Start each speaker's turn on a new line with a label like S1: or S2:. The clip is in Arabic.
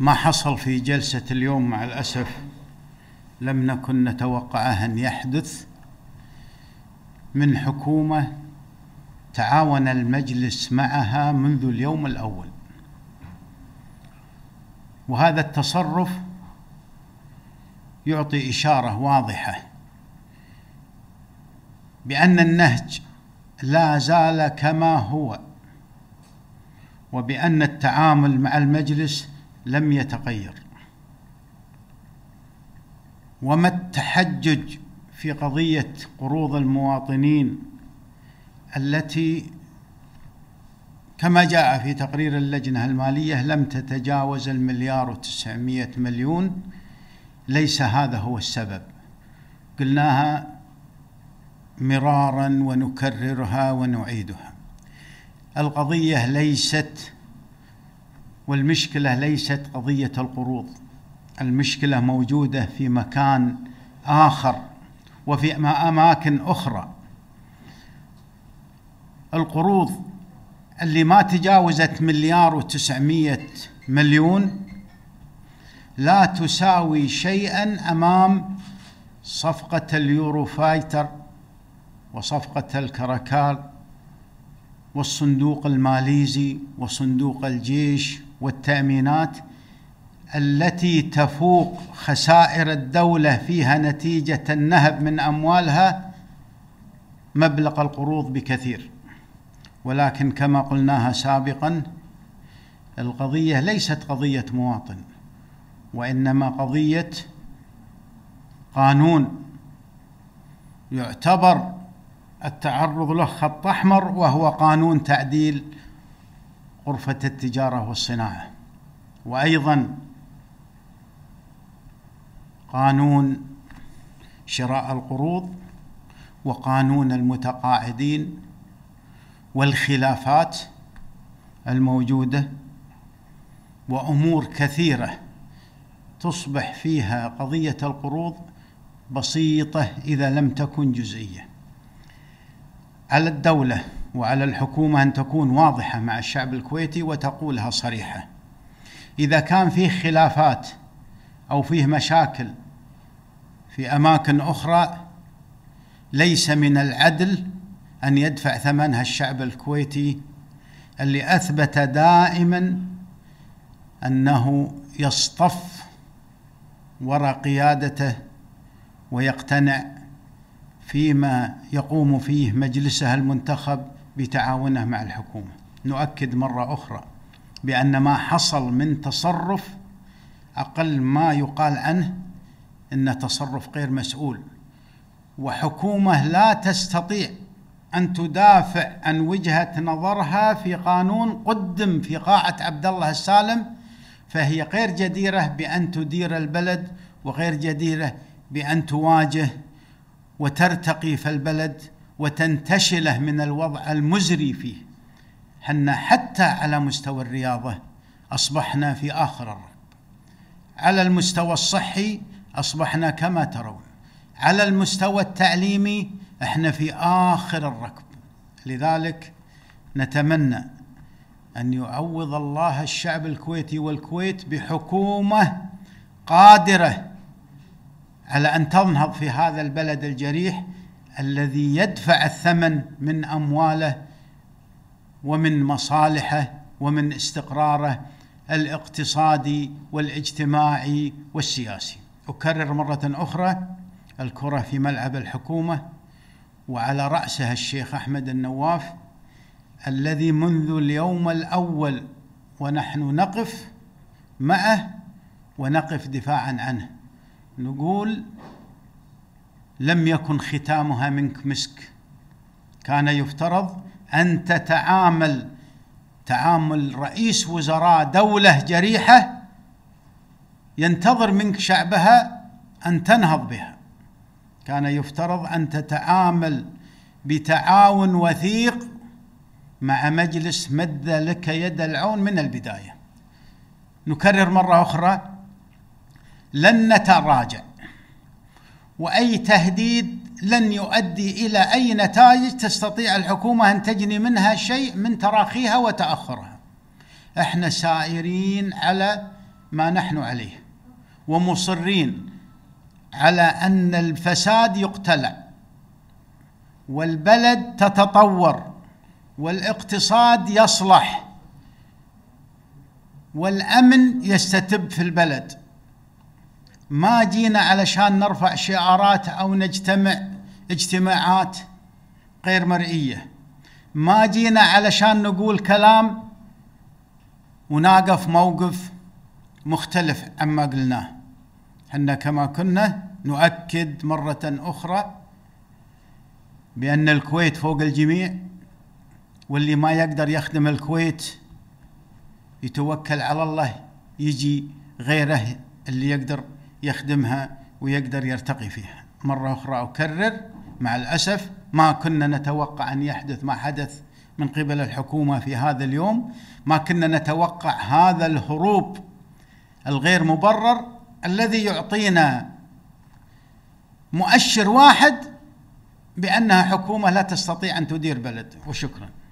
S1: ما حصل في جلسة اليوم مع الأسف لم نكن نتوقعه أن يحدث من حكومة تعاون المجلس معها منذ اليوم الأول وهذا التصرف يعطي إشارة واضحة بأن النهج لا زال كما هو وبأن التعامل مع المجلس لم يتغير وما التحجج في قضية قروض المواطنين التي كما جاء في تقرير اللجنة المالية لم تتجاوز المليار وتسعمية مليون ليس هذا هو السبب قلناها مرارا ونكررها ونعيدها القضية ليست والمشكله ليست قضيه القروض المشكله موجوده في مكان اخر وفي اماكن اخرى القروض اللي ما تجاوزت مليار وتسعمية مليون لا تساوي شيئا أمام صفقة اليورو فايتر وصفقة الكركال والصندوق الماليزي وصندوق الجيش والتامينات التي تفوق خسائر الدوله فيها نتيجه النهب من اموالها مبلغ القروض بكثير ولكن كما قلناها سابقا القضيه ليست قضيه مواطن وانما قضيه قانون يعتبر التعرض له خط احمر وهو قانون تعديل غرفة التجارة والصناعة وأيضا قانون شراء القروض وقانون المتقاعدين والخلافات الموجودة وأمور كثيرة تصبح فيها قضية القروض بسيطة إذا لم تكن جزئية على الدولة وعلى الحكومة أن تكون واضحة مع الشعب الكويتي وتقولها صريحة إذا كان فيه خلافات أو فيه مشاكل في أماكن أخرى ليس من العدل أن يدفع ثمنها الشعب الكويتي اللي أثبت دائما أنه يصطف وراء قيادته ويقتنع فيما يقوم فيه مجلسه المنتخب بتعاونه مع الحكومه. نؤكد مره اخرى بان ما حصل من تصرف اقل ما يقال عنه انه تصرف غير مسؤول وحكومه لا تستطيع ان تدافع عن وجهه نظرها في قانون قدم في قاعه عبد الله السالم فهي غير جديره بان تدير البلد وغير جديره بان تواجه وترتقي في البلد وتنتشله من الوضع المزري فيه حنا حتى على مستوى الرياضة أصبحنا في آخر الركب على المستوى الصحي أصبحنا كما ترون على المستوى التعليمي احنا في آخر الركب لذلك نتمنى أن يعوض الله الشعب الكويتي والكويت بحكومة قادرة على أن تنهض في هذا البلد الجريح الذي يدفع الثمن من امواله ومن مصالحه ومن استقراره الاقتصادي والاجتماعي والسياسي اكرر مره اخرى الكره في ملعب الحكومه وعلى راسها الشيخ احمد النواف الذي منذ اليوم الاول ونحن نقف معه ونقف دفاعا عنه نقول لم يكن ختامها منك مسك كان يفترض أن تتعامل تعامل رئيس وزراء دولة جريحة ينتظر منك شعبها أن تنهض بها كان يفترض أن تتعامل بتعاون وثيق مع مجلس مد لك يد العون من البداية نكرر مرة أخرى لن نتراجع واي تهديد لن يؤدي الى اي نتائج تستطيع الحكومه ان تجني منها شيء من تراخيها وتاخرها. احنا سائرين على ما نحن عليه ومصرين على ان الفساد يقتلع والبلد تتطور والاقتصاد يصلح والامن يستتب في البلد ما جينا علشان نرفع شعارات أو نجتمع اجتماعات غير مرئية ما جينا علشان نقول كلام وناقف موقف مختلف عما قلناه حنا كما كنا نؤكد مرة أخرى بأن الكويت فوق الجميع واللي ما يقدر يخدم الكويت يتوكل على الله يجي غيره اللي يقدر يخدمها ويقدر يرتقي فيها مرة أخرى أكرر مع الأسف ما كنا نتوقع أن يحدث ما حدث من قبل الحكومة في هذا اليوم ما كنا نتوقع هذا الهروب الغير مبرر الذي يعطينا مؤشر واحد بأنها حكومة لا تستطيع أن تدير بلد وشكراً